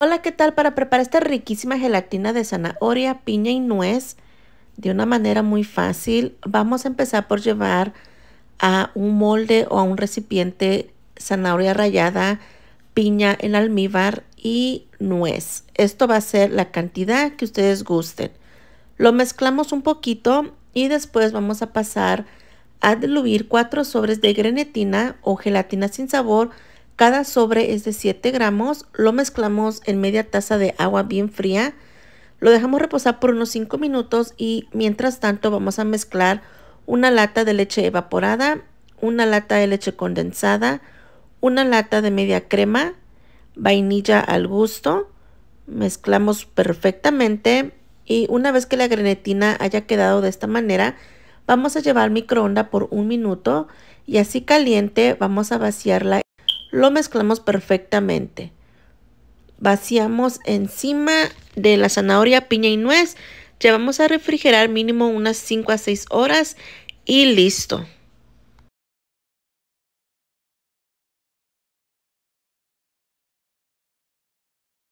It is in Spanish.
Hola, ¿qué tal? Para preparar esta riquísima gelatina de zanahoria, piña y nuez de una manera muy fácil, vamos a empezar por llevar a un molde o a un recipiente zanahoria rallada, piña en almíbar y nuez. Esto va a ser la cantidad que ustedes gusten. Lo mezclamos un poquito y después vamos a pasar a diluir cuatro sobres de grenetina o gelatina sin sabor cada sobre es de 7 gramos, lo mezclamos en media taza de agua bien fría, lo dejamos reposar por unos 5 minutos y mientras tanto vamos a mezclar una lata de leche evaporada, una lata de leche condensada, una lata de media crema, vainilla al gusto, mezclamos perfectamente y una vez que la grenetina haya quedado de esta manera, vamos a llevar al microondas por un minuto y así caliente vamos a vaciarla lo mezclamos perfectamente. Vaciamos encima de la zanahoria, piña y nuez. Llevamos a refrigerar mínimo unas 5 a 6 horas y listo.